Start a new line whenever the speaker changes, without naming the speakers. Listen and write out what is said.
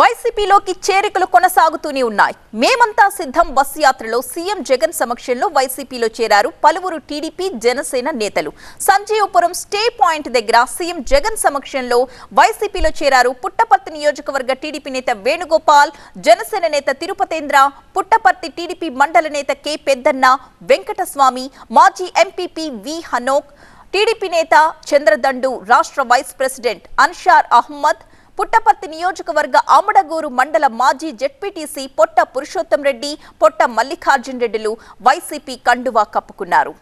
వైసీపీలోకి చేరికలు కొనసాగుతూనే ఉన్నాయి మేమంతా సిద్ధం బస్సు యాత్రలో సీఎం జగన్ సమక్షంలో వైసీపీలో చేరారు పలువురు టీడీపీ జనసేన నేతలు సంజీవపురం స్టే పాయింట్ దగ్గర సీఎం జగన్ సమక్షంలో వైసీపీలో చేరారు పుట్టపర్తి నియోజకవర్గ టీడీపీ నేత వేణుగోపాల్ జనసేన నేత తిరుపతేంద్ర పుట్టపర్తి టీడీపీ మండల నేత కె పెద్దన్న వెంకటస్వామి మాజీ ఎంపీపీ వి హనోక్ టీడీపీ నేత చంద్రదండు రాష్ట్ర వైస్ ప్రెసిడెంట్ అన్షార్ అహ్మద్ పుట్టపర్తి నియోజకవర్గ ఆమడగూరు మండల మాజీ జెడ్పీటీసీ పొట్ట పురుషోత్తం రెడ్డి పొట్ట మల్లికార్జున్ రెడ్డిలు వైసీపీ కండువా కప్పుకున్నారు